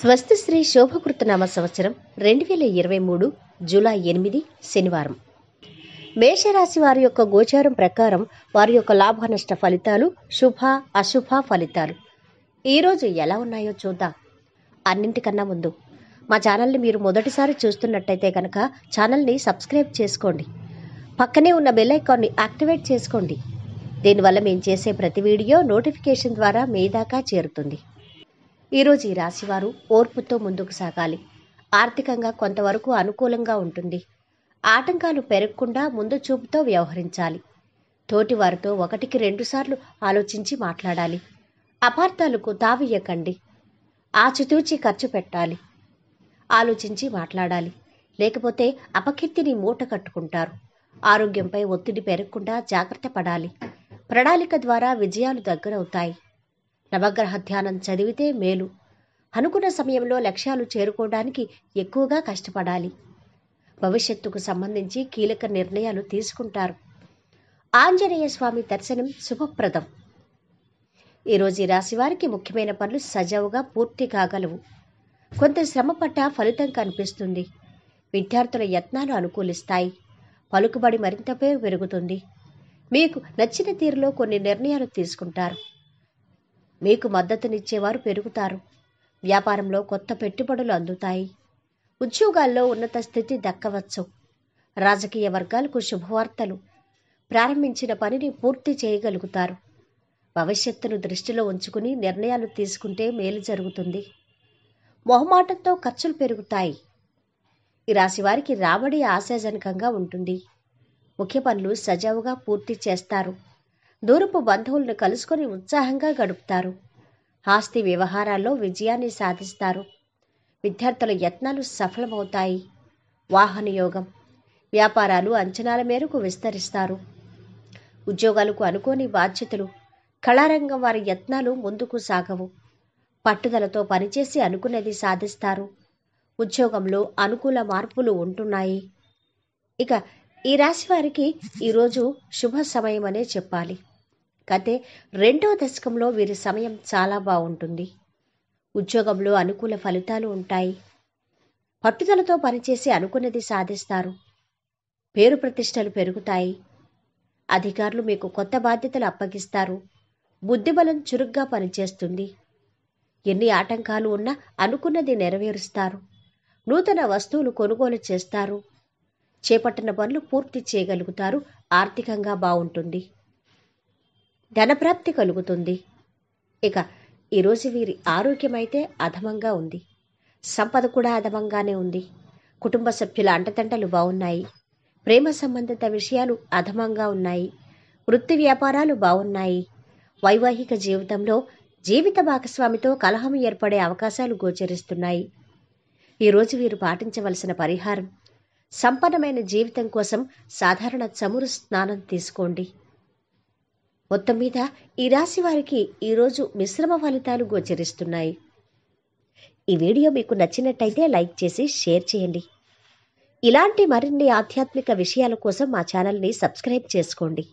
స్వస్తిశ్రీ శోభకృతనామ సంవత్సరం రెండు వేల ఇరవై మూడు జూలై ఎనిమిది శనివారం మేషరాశి వారి యొక్క గోచారం ప్రకారం వారి యొక్క లాభ నష్ట ఫలితాలు శుభ అశుభ ఫలితాలు ఈరోజు ఎలా ఉన్నాయో చూద్దాం అన్నింటికన్నా ముందు మా ఛానల్ని మీరు మొదటిసారి చూస్తున్నట్టయితే కనుక ఛానల్ని సబ్స్క్రైబ్ చేసుకోండి పక్కనే ఉన్న బెల్ ఐకాన్ని యాక్టివేట్ చేసుకోండి దీనివల్ల మేము చేసే ప్రతి వీడియో నోటిఫికేషన్ ద్వారా మీ దాకా చేరుతుంది ఈరోజు ఈ రాశివారు ఓర్పుతో ముందుకు సాగాలి ఆర్థికంగా కొంతవరకు అనుకూలంగా ఉంటుంది ఆటంకాలు పెరగకుండా ముందు చూపుతో వ్యవహరించాలి తోటి వారితో ఒకటికి రెండుసార్లు ఆలోచించి మాట్లాడాలి అపార్థాలకు తావియ్యకండి ఆచితూచి ఖర్చు పెట్టాలి ఆలోచించి మాట్లాడాలి లేకపోతే అపకీర్తిని మూట కట్టుకుంటారు ఆరోగ్యంపై ఒత్తిడి పెరగకుండా జాగ్రత్త పడాలి ప్రణాళిక ద్వారా విజయాలు దగ్గరవుతాయి నవగ్రహ ధ్యానం చదివితే మేలు అనుకున్న సమయంలో లక్ష్యాలు చేరుకోవడానికి ఎక్కువగా కష్టపడాలి భవిష్యత్తుకు సంబంధించి కీలక నిర్ణయాలు తీసుకుంటారు ఆంజనేయ స్వామి దర్శనం శుభప్రదం ఈరోజు ఈ ముఖ్యమైన పనులు సజావుగా పూర్తి కాగలవు కొంత శ్రమ పట్ట ఫలితం కనిపిస్తుంది విద్యార్థుల యత్నాలు అనుకూలిస్తాయి పలుకుబడి మరింతపై పెరుగుతుంది మీకు నచ్చిన తీరులో కొన్ని నిర్ణయాలు తీసుకుంటారు మీకు మద్దతునిచ్చేవారు పెరుగుతారు వ్యాపారంలో కొత్త పెట్టుబడులు అందుతాయి ఉద్యోగాల్లో ఉన్నత స్థితి దక్కవచ్చు రాజకీయ వర్గాలకు శుభవార్తలు ప్రారంభించిన పనిని పూర్తి చేయగలుగుతారు భవిష్యత్తును దృష్టిలో ఉంచుకుని నిర్ణయాలు తీసుకుంటే మేలు జరుగుతుంది మొహమాటంతో ఖర్చులు పెరుగుతాయి ఈ రాశివారికి రాబడి ఆశాజనకంగా ఉంటుంది ముఖ్య పనులు సజావుగా పూర్తి చేస్తారు దూరపు బంధువులను కలుసుకొని ఉత్సాహంగా గడుపుతారు ఆస్తి వ్యవహారాల్లో విజయాన్ని సాధిస్తారు విద్యార్థుల యత్నాలు సఫలమవుతాయి వాహన యోగం వ్యాపారాలు అంచనాల మేరకు విస్తరిస్తారు ఉద్యోగాలకు అనుకోని బాధ్యతలు కళారంగం వారి యత్నాలు ముందుకు సాగవు పట్టుదలతో పనిచేసి అనుకున్నది సాధిస్తారు ఉద్యోగంలో అనుకూల మార్పులు ఉంటున్నాయి ఇక ఈ రాశి వారికి ఈరోజు శుభ సమయం అనే చెప్పాలి గతే రెండో దశకంలో వీరి సమయం చాలా బాగుంటుంది ఉద్యోగంలో అనుకూల ఫలితాలు ఉంటాయి పట్టుదలతో పనిచేసి అనుకున్నది సాధిస్తారు పేరు ప్రతిష్టలు పెరుగుతాయి అధికారులు మీకు కొత్త బాధ్యతలు అప్పగిస్తారు బుద్ధిబలం చురుగ్గా పనిచేస్తుంది ఎన్ని ఆటంకాలు ఉన్నా అనుకున్నది నెరవేరుస్తారు నూతన వస్తువులు కొనుగోలు చేస్తారు చేపట్టిన పనులు పూర్తి చేయగలుగుతారు ఆర్థికంగా బాగుంటుంది ధనప్రాప్తి కలుగుతుంది ఇక ఈరోజు వీరి ఆరోగ్యమైతే అధమంగా ఉంది సంపద కూడా అధమంగానే ఉంది కుటుంబ సభ్యుల అంటతంటలు బాగున్నాయి ప్రేమ సంబంధిత విషయాలు అధమంగా ఉన్నాయి వృత్తి వ్యాపారాలు బాగున్నాయి వైవాహిక జీవితంలో జీవిత భాగస్వామితో కలహం ఏర్పడే అవకాశాలు గోచరిస్తున్నాయి ఈరోజు వీరు పాటించవలసిన పరిహారం సంపన్నమైన జీవితం కోసం సాధారణ చమురు స్నానం తీసుకోండి మొత్తం మీద ఈ రాశి వారికి ఈరోజు మిశ్రమ ఫలితాలు గోచరిస్తున్నాయి ఈ వీడియో మీకు నచ్చినట్టయితే లైక్ చేసి షేర్ చేయండి ఇలాంటి మరిన్ని ఆధ్యాత్మిక విషయాల కోసం మా ఛానల్ని సబ్స్క్రైబ్ చేసుకోండి